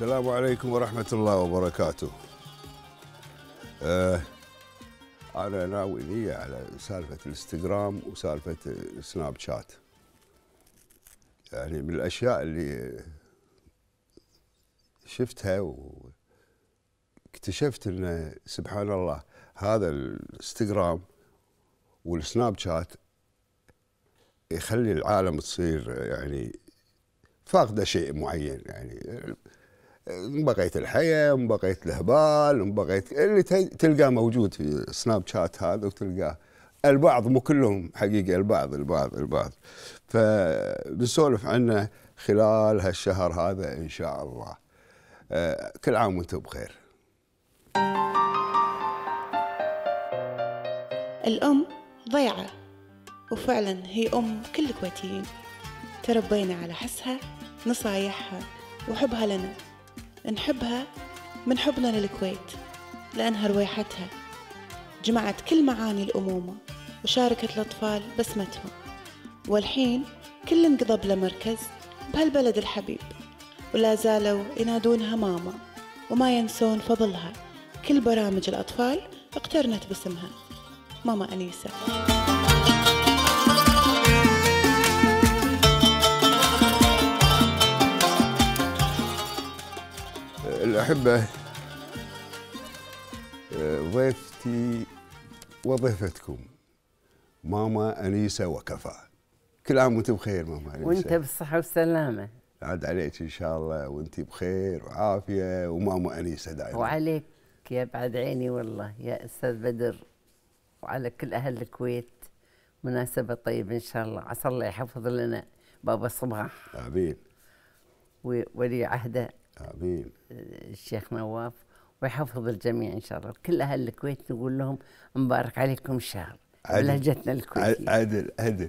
السلام عليكم ورحمة الله وبركاته آه أنا ناوي نية على سالفة الانستغرام وسالفة سناب شات يعني من الأشياء اللي شفتها واكتشفت أن سبحان الله هذا الانستغرام والسناب شات يخلي العالم تصير يعني فاقده شيء معين يعني بقيت الحياه بقيت الهبال بقيت اللي تلقاه موجود في سناب شات هذا وتلقاه البعض مو كلهم حقيقه البعض البعض البعض فبنسولف عنه خلال هالشهر هذا ان شاء الله آه، كل عام وانتم بخير الأم ضيعة وفعلا هي أم كل الكويتيين تربينا على حسها نصايحها وحبها لنا نحبها من حبنا للكويت لأنها رويحتها جمعت كل معاني الأمومة وشاركت الأطفال بسمتهم والحين كل انقضب لمركز مركز بهالبلد الحبيب ولا زالوا ينادونها ماما وما ينسون فضلها كل برامج الأطفال اقترنت باسمها ماما أنيسة الأحبة ضيفتي آه، وضيفتكم ماما أنيسة وكفاء كل عام وانت بخير ماما أنيسة وانت بالصحة والسلامة عاد عليك إن شاء الله وانت بخير وعافية وماما أنيسة دائما وعليك يا بعد عيني والله يا أستاذ بدر وعلى كل أهل الكويت مناسبة طيبة إن شاء الله عسى الله يحفظ لنا بابا صباح آمين وولي عهده آمين. الشيخ نواف ويحفظ الجميع ان شاء الله كل اهل الكويت نقول لهم مبارك عليكم الشهر لهجتنا الكويتيه عدل عدل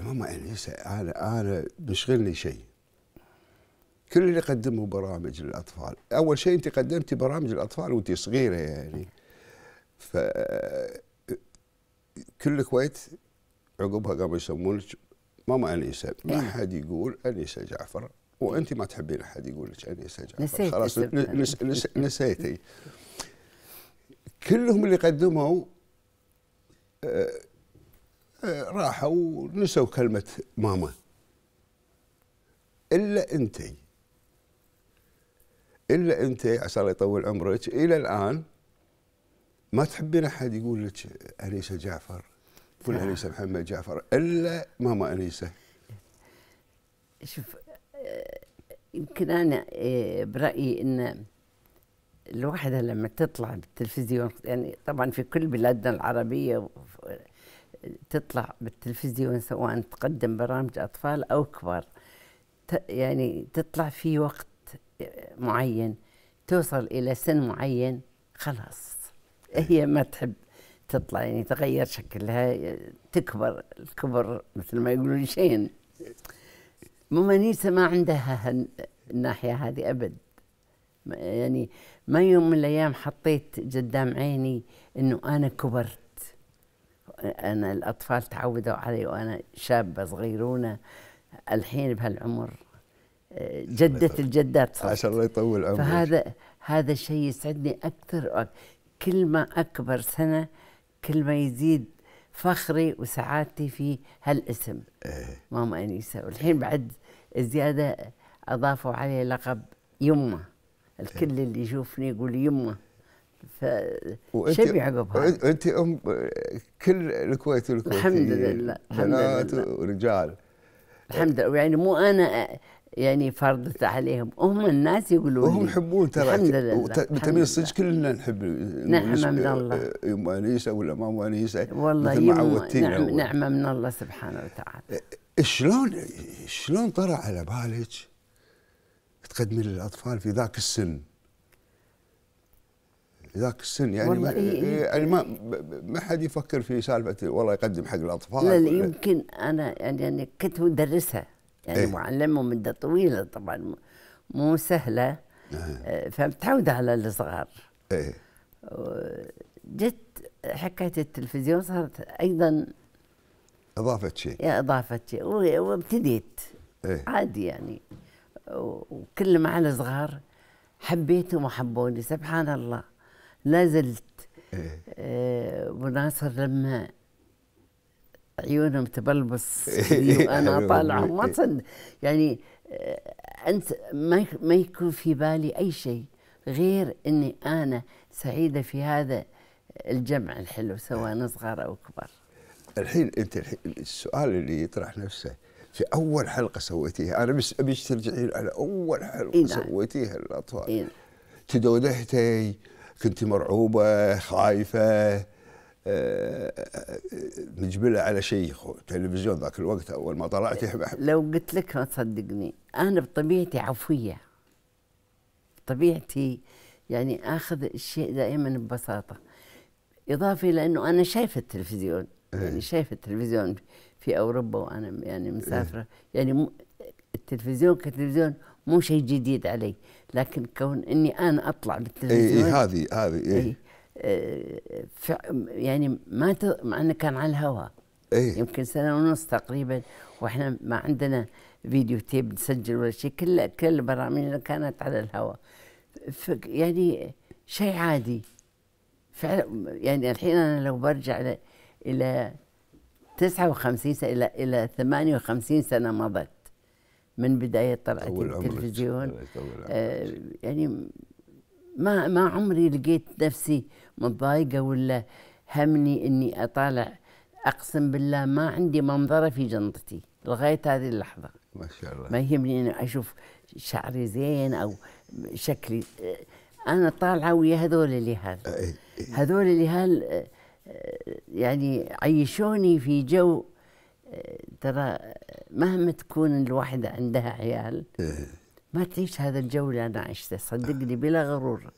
ماما انيسه يعني انا انا بيشغلني شيء كل اللي قدموا برامج للاطفال اول شيء انت قدمتي برامج للاطفال وانت صغيره يعني ف كل الكويت عقبها قاموا يسمونك ماما انيسه ما إيه. حد يقول انيسه جعفر وانت ما تحبين احد يقول لك اني جعفر خلاص نسيتي كلهم اللي قدموا آه، آه، راحوا ونسوا كلمه ماما الا انت الا انت عسى الله يطول عمرك الى الان ما تحبين احد يقول لك انيسه جعفر ولا انيسه محمد جعفر الا ماما انيسه شوف يمكن انا آه، برايي ان الواحدة لما تطلع بالتلفزيون يعني طبعا في كل بلادنا العربية تطلع بالتلفزيون سواء تقدم برامج أطفال أو كبار يعني تطلع في وقت معين توصل إلى سن معين خلاص هي أيوة. ما تحب تطلع يعني تغير شكلها تكبر الكبر مثل ما يقولون شين ممانيسة ما عندها الناحية هذه أبد يعني ما يوم من الأيام حطيت قدام عيني إنه أنا كبرت أنا الأطفال تعودوا علي وأنا شابة صغيرونة الحين بهالعمر جدة الجدات صح عشان الله يطول عمرك فهذا هذا الشيء يسعدني أكثر وأكثر. كل ما أكبر سنة كل ما يزيد فخري وسعادتي في هالاسم إيه. ماما أنيسة والحين بعد زيادة أضافوا عليه لقب يمه الكل إيه. اللي يشوفني يقول يمه ف شو بيعقبها؟ انت ام كل الكويت والكويتيين الحمد لله الحمد لله ورجال الحمد لله يعني مو انا يعني فرضت عليهم هم الناس يقولون وهم يحبون ترى الحمد لله بالتمييز الصدق كلنا نحب نعمة من الله يوم انيسه ولا مام انيسه والله نعم نعمه من الله سبحانه وتعالى إيه، شلون شلون طرى على بالك تقدمين للاطفال في ذاك السن ذاك السن يعني ما إيه، إيه، يعني ما ما حد يفكر في سالفه والله يقدم حق الاطفال لا يمكن انا يعني كنت مدرسه يعني إيه؟ معلمه مدة طويلة طبعا مو سهلة إيه؟ فمتعودة على الصغار إيه؟ جت حكاية التلفزيون صارت أيضا إضافة شيء إضافة شيء وابتديت إيه؟ عادي يعني وكل مع الصغار حبيتهم وحبوني سبحان الله لا زلت إيه؟ ابو آه، ناصر لما عيونهم تبلبس وانا يعني اطالعهم ما تصدق يعني آه، انت ما ما يكون في بالي اي شيء غير اني انا سعيده في هذا الجمع الحلو سواء صغار او كبار. الحين انت الحين السؤال اللي يطرح نفسه في اول حلقه سويتيها انا بس ابيك ترجعين على اول حلقه إيه سويتيها للاطفال إيه نعم. تدودهتي كنت مرعوبه خايفه مجبله آه، آه، آه، على شيء تلفزيون ذاك الوقت اول ما طلعت إيه، لو قلت لك ما تصدقني انا بطبيعتي عفويه بطبيعتي يعني اخذ الشيء دائما ببساطه اضافه الى انه انا شايفه التلفزيون إيه. يعني شايفه التلفزيون في اوروبا وانا يعني مسافره إيه. يعني التلفزيون كتلفزيون مو شيء جديد علي لكن كون اني انا اطلع بالتلفزيون اي هذه هذه يعني ما مع انه كان على الهواء ايه يمكن سنه ونص تقريبا واحنا ما عندنا فيديو تيب نسجل ولا شيء كل كل برامجنا كانت على الهواء يعني شيء عادي فعلا يعني الحين انا لو برجع الى 59 سنه الى الى 58 سنه مضت من بدايه طلعت التلفزيون أول آه يعني ما ما عمري لقيت نفسي متضايقه ولا همني اني اطالع اقسم بالله ما عندي منظره في جنطتي لغايه هذه اللحظه ما شاء الله ما يهمني اني اشوف شعري زين او شكلي انا طالعه ويا هذول اليهال إيه، إيه. هذول هال يعني عيشوني في جو ترى مهما تكون الواحده عندها عيال إيه. ما تعيش هذا الجو اللي أنا عشته صدقني بلا غرور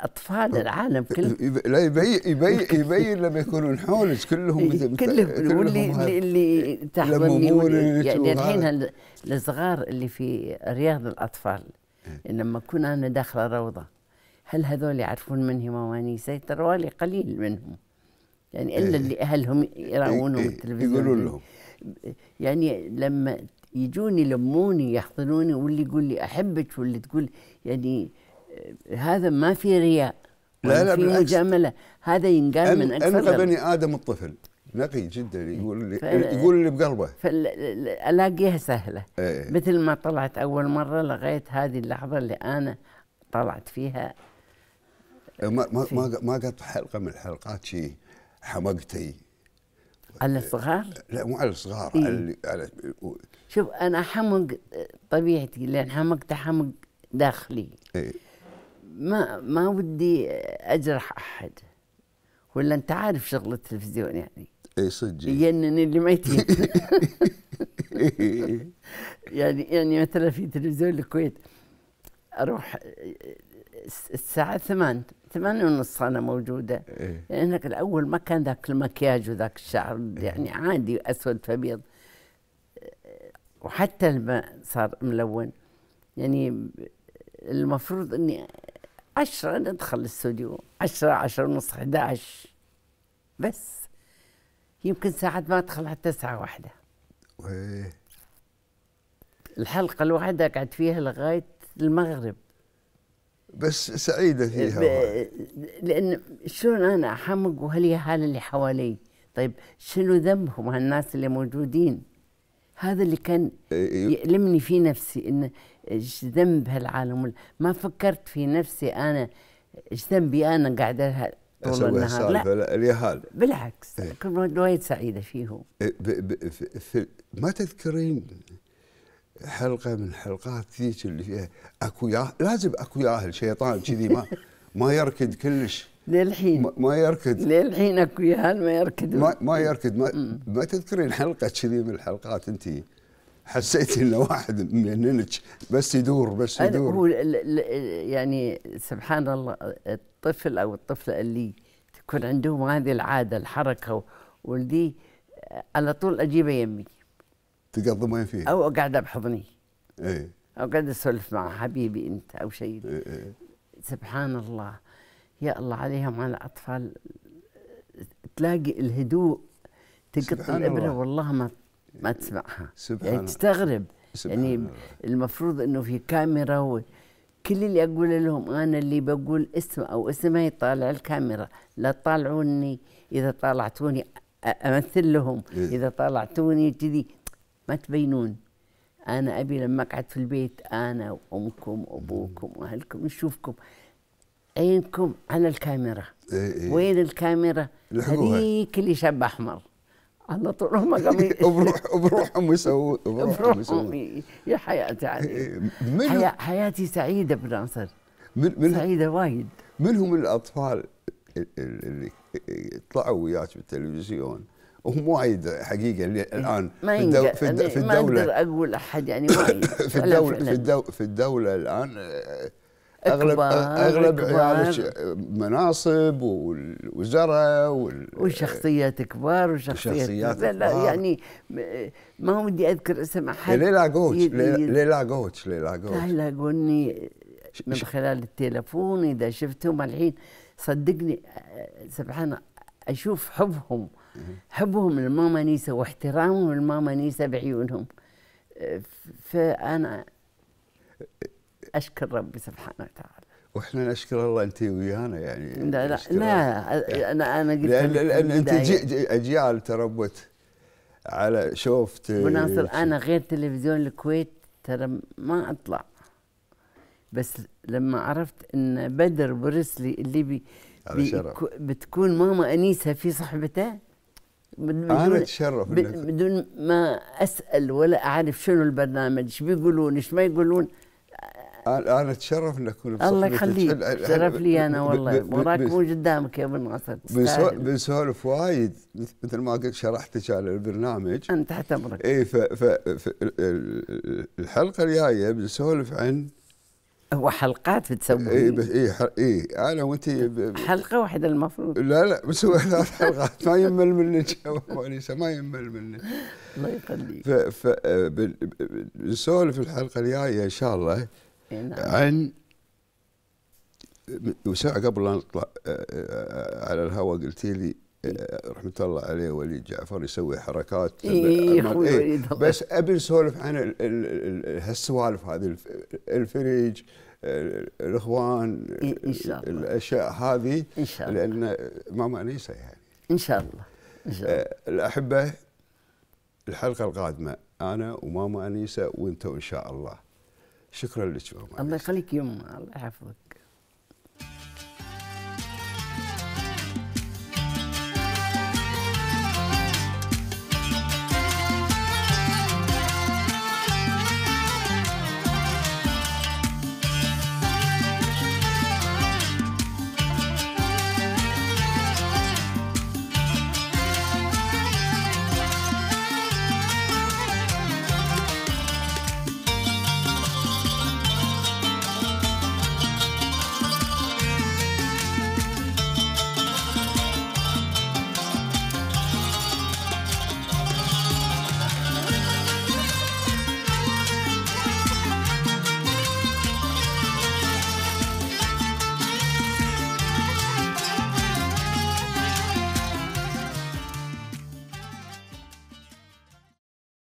اطفال العالم كله لا يبين يبين يبين لما يكونون حولك كلهم إيه، مثل كلهم واللي اللي تحضني يعني الحين الصغار اللي في رياض الاطفال إيه. لما اكون انا داخله روضه هل هذول يعرفون من هي موانيسي؟ تروالي قليل منهم يعني الا إيه. اللي اهلهم يراونهم التلفزيون يقولون لهم يعني لما يجوني يلموني يحضنوني واللي يقول لي احبك واللي تقول يعني هذا ما في رياء لا يعني لا في مجامله هذا ينقال من اكثر انقى بني ادم الطفل نقي جدا يقول اللي يقول اللي بقلبه الاقيها سهله ايه مثل ما طلعت اول مره لغايه هذه اللحظه اللي انا طلعت فيها ما ما ما قط حلقه من الحلقات شيء حمقتي على الصغار؟ لا مو على الصغار إيه؟ على, على شوف انا حمق طبيعتي لان حمقت حمق داخلي إيه؟ ما ما ودي اجرح احد ولا انت عارف شغل التلفزيون يعني اي صدق يجنن اللي ما يعني يعني مثلا في تلفزيون الكويت اروح الساعة ثمان ثمان ونص أنا موجودة إيه؟ لأنك الأول ما كان ذاك المكياج وذاك الشعر إيه. يعني عادي أسود فأبيض وحتى الماء صار ملون يعني المفروض أني عشرة ندخل الاستوديو عشرة عشرة ونص 11 بس يمكن ساعات ما أدخل حتى ساعة واحدة إيه؟ الحلقة الواحدة قعدت فيها لغاية المغرب بس سعيدة فيها لأن شلون أنا أحمق وهاليهال اللي حوالي طيب شنو ذنبهم هالناس اللي موجودين هذا اللي كان إيه، إيه. يألمني في نفسي إنه ايش ذنب هالعالم ما فكرت في نفسي أنا ايش ذنبي أنا قاعدة طول النهار لا اليهال بالعكس إيه. كنت وايد سعيدة فيهم ب ب في ما تذكرين حلقه من حلقات ذيك اللي فيها اكو ياهل لازم اكو ياهل شيطان كذي ما ما يركد كلش للحين ما يركد للحين اكو ياهل ما يركد ما, ما يركد ما, ما تذكرين حلقه كذي من الحلقات انت حسيتي انه واحد مننك بس يدور بس يدور هو يعني سبحان الله الطفل او الطفله اللي تكون عندهم هذه العاده الحركه والذي على طول اجيبه يمي تقضي وين فيه؟ او قاعده بحضني ايه او قاعده اسولف مع حبيبي انت او شيء إيه،, إيه إيه. سبحان الله يا الله عليهم على اطفال تلاقي الهدوء تقط الابره والله ما ما تسمعها سبحان يعني تستغرب يعني سبحان يعني الله. المفروض انه في كاميرا و... كل اللي اقول لهم انا اللي بقول اسم او اسمه يطالع الكاميرا لا تطالعوني اذا طالعتوني امثل لهم إيه. اذا طالعتوني كذي ما تبينون أنا أبي لما أقعد في البيت أنا وأمكم وأبوكم وأهلكم نشوفكم عينكم على الكاميرا إيه إيه. وين الكاميرا هذيك اللي شاب أحمر على طول هم قاموا بروحهم بروحهم يسوون بروحهم يا حياتي إيه، عليك إيه، حيا حياتي سعيدة بناصر من من سعيدة وايد من هم الأطفال اللي طلعوا وياك بالتلفزيون وهو وايد حقيقه إيه، الان ما في, في, الدو في الدوله ما اقدر اقول احد يعني وايد في الدوله في, الدو في الدوله الان آه، اغلب اغلب مناصب والوزراء وال... وشخصيات كبار وشخصيات شخصيات لا لا يعني ما هو بدي اذكر اسم احد ليلا ليه ليلا ليه ليلا لا ليلا من خلال التليفون اذا شفتهم الحين صدقني آه، سبحان اشوف حبهم حبهم للماما نيسا واحترامهم للماما نيسا بعيونهم فأنا أشكر ربي سبحانه وتعالى واحنا نشكر الله انت ويانا يعني لا لا, لا انا انا قلت لان, لأن انت اجيال تربت على شوفت وناصر انا غير تلفزيون الكويت ترى ما اطلع بس لما عرفت ان بدر برسلي اللي بي, بي بتكون ماما انيسه في صحبته أنا أتشرف بدون ما أسأل ولا أعرف شنو البرنامج ايش بيقولون ايش ما يقولون انا اتشرف ان اكون الله يخليك شرف لي انا والله وراك مو قدامك يا ابن ناصر بنسولف وايد مثل ما قلت شرحتك على البرنامج انت تحت امرك اي فالحلقه الجايه بنسولف عن هو حلقات بتسوي اي بس اي اي انا وانت حلقه واحده المفروض لا لا بسوي ثلاث حلقات ما يمل منك ونسه ما يمل منك الله يخليك ف بنسولف الحلقه الجايه ان شاء الله إيه، نعم. عن وساعة قبل لا نطلع آه، آه، آه، على الهواء قلتي لي آه، رحمه الله عليه وليد جعفر يسوي حركات إيه بس ابي نسولف عن هالسوالف هذه الفريج الاخوان الاشياء هذه إن شاء الله. لان ماما انيسه يعني ان شاء الله ان شاء الله آه، الاحبه الحلقه القادمه انا وماما انيسه وانتم ان شاء الله شكرا لك ماما الله يخليك يما الله يحفظك